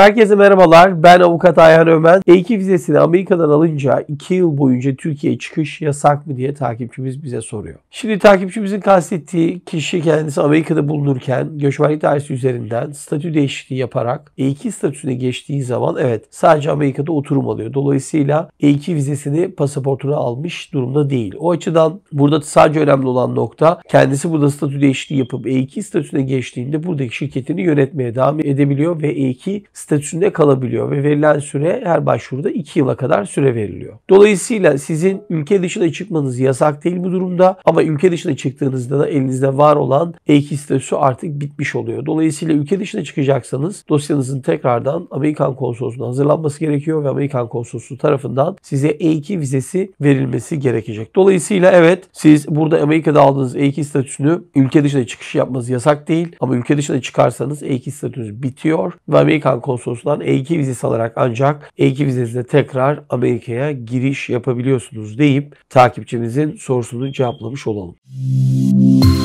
Herkese merhabalar. Ben avukat Ayhan Ömen. E2 vizesini Amerika'dan alınca 2 yıl boyunca Türkiye'ye çıkış yasak mı diye takipçimiz bize soruyor. Şimdi takipçimizin kastettiği kişi kendisi Amerika'da bulunurken göçmenlik dairesi üzerinden statü değişikliği yaparak E2 statüsüne geçtiği zaman evet sadece Amerika'da oturum alıyor. Dolayısıyla E2 vizesini pasaportuna almış durumda değil. O açıdan burada sadece önemli olan nokta kendisi burada statü değişikliği yapıp E2 statüsüne geçtiğinde buradaki şirketini yönetmeye devam edebiliyor ve E2 statüsünde kalabiliyor ve verilen süre her başvuruda 2 yıla kadar süre veriliyor. Dolayısıyla sizin ülke dışına çıkmanız yasak değil bu durumda ama ülke dışına çıktığınızda da elinizde var olan E2 statüsü artık bitmiş oluyor. Dolayısıyla ülke dışına çıkacaksanız dosyanızın tekrardan Amerikan konsolosluğuna hazırlanması gerekiyor ve Amerikan konsolosluğu tarafından size E2 vizesi verilmesi gerekecek. Dolayısıyla evet siz burada Amerika'da aldığınız E2 statüsünü ülke dışına çıkış yapmanız yasak değil ama ülke dışına çıkarsanız E2 statüsü bitiyor ve Amerikan konsolosluğu konsolosundan E2 vizesi alarak ancak E2 vizesiyle tekrar Amerika'ya giriş yapabiliyorsunuz deyip takipçimizin sorusunu cevaplamış olalım. Müzik